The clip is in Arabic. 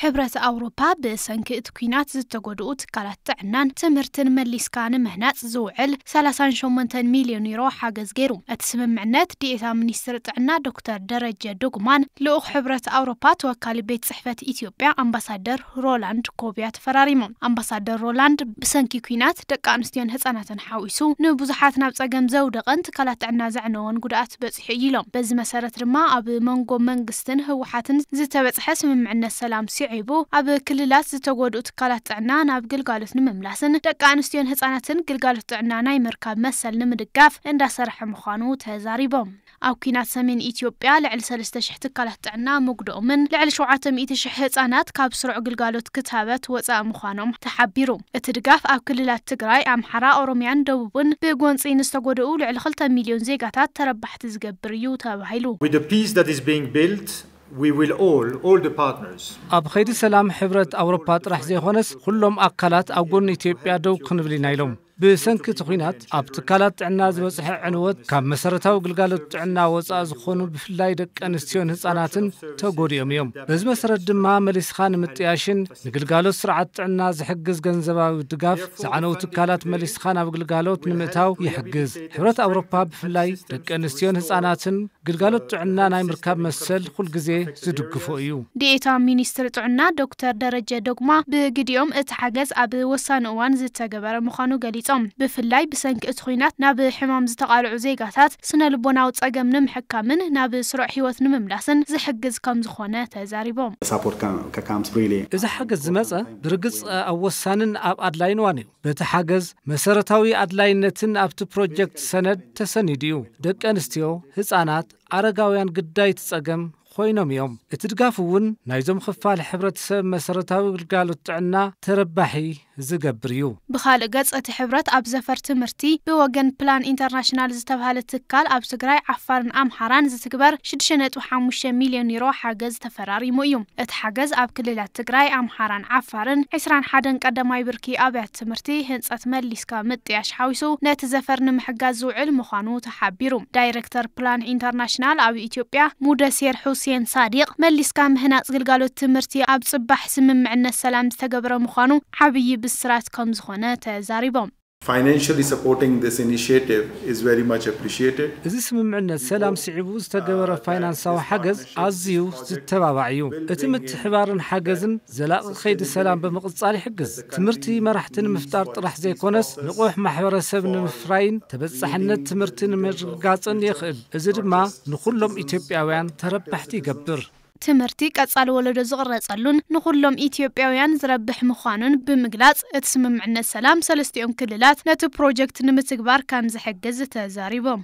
ሕብረት ኣውሮፓ ብሰንኪ እቲ ኩናት ዝተጎድኡ ትካላት ጥዕናን ትምህርትን መሊስካ ንምህናፅ ዝውዕል 38 ሚልዮን ዩሮ ሓገዝ ገይሩ እቲ ስምምዕነት ዲኤታ ሚኒስትር ጥዕና ዶክተር ደረጀ ዶጉማን ልኡኽ ሕብረት ኣውሮፓ ተወካሊ ቤት ፅሕፈት ኢትዮጵያ ኣምባሳደር ሮላንድ ኮብያ ተፈራሪሞም ኣምባሳደር ሮላንድ ብሰንኪ ኩናት ደቂ ኣንስትዮን ህፃናትን ሓዊሱ ንብዙሓት ናብ ፀገም ዘውደቐን ትካላት ጥዕና ዘዕነወን ጉድኣት በፂሑ እዩ ኢሎም በዚ መሰረት ድማ ኣብ መንጎ መንግስትን ህወሓትን ዝተበፅሐ ስምምዕነት ሰላም ስዒቡ ኣብ ክልላት ዝተጎድኡ ትካላት ጥዕና ናብ ግልጋሎት ንምምላስን ደቂ ኣንስትዮን ህፃናትን ግልጋሎት ጥዕና ናይ ምርካብ መሰል ንምድጋፍ እንዳሰርሐ ምዃኑ ተዛሪቦም ኣብ ኩናት ሰሜን ኢትዮጵያ ልዕሊ 3,000 ትካላት ጥዕና ምጉድኦምን ልዕሊ 700,000 ህፃናት ካብ ስሩዕ ግልጋሎት ክታበት ወፃኢ ምዃኖም ተሓቢሩ እቲ ድጋፍ ኣብ ክልላት ትግራይ ኣምሓራ ኦሮምያን ደቡብን ብጎንፂ ንዝተጎድኡ ልዕሊ 2 ሚልዮን ዜጋታት ተረባሕቲ ዝገብር እዩ ተባሂሉ ኣብ ከይዲ ሰላም ሕብረት ኣውሮፓ ጥራሕ ዘይኮነስ ኩሎም ኣካላት ኣብ ጎኒ ኢትዮጵያ ደው ክንብል ኢና ኢሎም ብሰንኪ ትኹናት ኣብ ትካላት ጥዕና ዝበፅሐ ዕንወት ካብ መሰረታዊ ግልጋሎት ጥዕና ወፃኢ ዝኾኑ ብፍላይ ደቂ ኣንስትዮን ህፃናትን ተጎዲኦም እዮም በዚ መሰረት ድማ መሊስኻ ንምጥያሽን ንግልጋሎት ስርዓት ጥዕና ዝሕግዝ ገንዘባዊ ድጋፍ ዝዓነው ትካላት መሊስኻ ናብ ግልጋሎት ንምእታው ይሕግዝ ሕብረት ኣውሮፓ ብፍላይ ደቂ ኣንስትዮን ህፃናትን ግልጋሎት ጥዕና ናይ ምርካብ መሰል ኩልግዜ ዝድግፎ እዩ ዲኤታ ሚኒስትሪ ጥዕና ዶክተር ደረጀ ዶግማ ብግዲኦም እቲ ሓገዝ ኣብ ወሳኒ እዋን ዝተገበረ ምዃኑ ገሊጹ ገሊፆም ብፍላይ ብሰንኪ እቲ ኩናት ናብ ሕማም ዝተቓልዑ ዜጋታት ስነ ልቦናዊ ፀገም ንምሕካምን ናብ ስሩዕ ሂወት ንምምላስን ዝሕግዝ ከም ዝኾነ ተዛሪቦም እዚ ሓገዝ ዝመፀ ብርግፅ ኣብ ወሳንን ኣብ ኣድላይን ዋን እዩ በቲ ሓገዝ መሰረታዊ ኣድላይነትን ኣብቲ ፕሮጀክት ሰነድ ተሰኒድ እዩ ደቂ ኣንስትዮ ህፃናት ኣረጋውያን ግዳይ ትፀገም ኮይኖም እዮም እቲ ድጋፍ እውን ናይዞም ክፋል ሕብረተሰብ መሰረታዊ ግልጋሎት ጥዕና ተረባሒ زجبر يو بخال قص اتحبرت اب زفر تمرتي بلان انترناشنال زتبهال تكال اب سغراي عفار ام حران زتكبر شدشنت وحاموش مليون يورو حاجز تفراري مو اتحجز اب كلل تكراي ام حران عفارن عسران حدن قدماي بركي اب تمرتي هنصت مليس كامت ياش حاوسو نت زفر نمحجز وعل مخانو تحبيرو دايركتور بلان انترناشنال اب ايتيوبيا مودسير حسين صادق مليس كام هنا زغلغالو تمرتي اب صبح سمم عنا السلام تغبر مخانو حبي ብስራት ከም ዝኾነ ተዛሪቦም financially supporting this initiative is very much appreciated እዚ ስምምዕነት ሰላም ስዒቡ ዝተገበረ ፋይናንሳዊ ሓገዝ ኣዝዩ ዝተባባዕ እዩ እቲ ምትሕባርን ሓገዝን ዘላቒ ከይዲ ሰላም ብምቕጻል ይሕግዝ ትምህርቲ መራሕቲ ንምፍጣር ጥራሕ ዘይኮነስ ንቑሕ ማሕበረሰብ ንምፍራይን ተበጻሕነት ትምህርቲ ንምርጋጽን የኽእል እዚ ድማ ንኹሎም ኢትዮጵያውያን ተረባሕቲ ይገብር تمرتي قصال ولدو زغرصلون نخلوم ايتيوبياويان زربح مخانون بمغلاص اتسمم عنا سلام أم كللات نتو بروجكت نمتكبار كامز حجز تزاريبو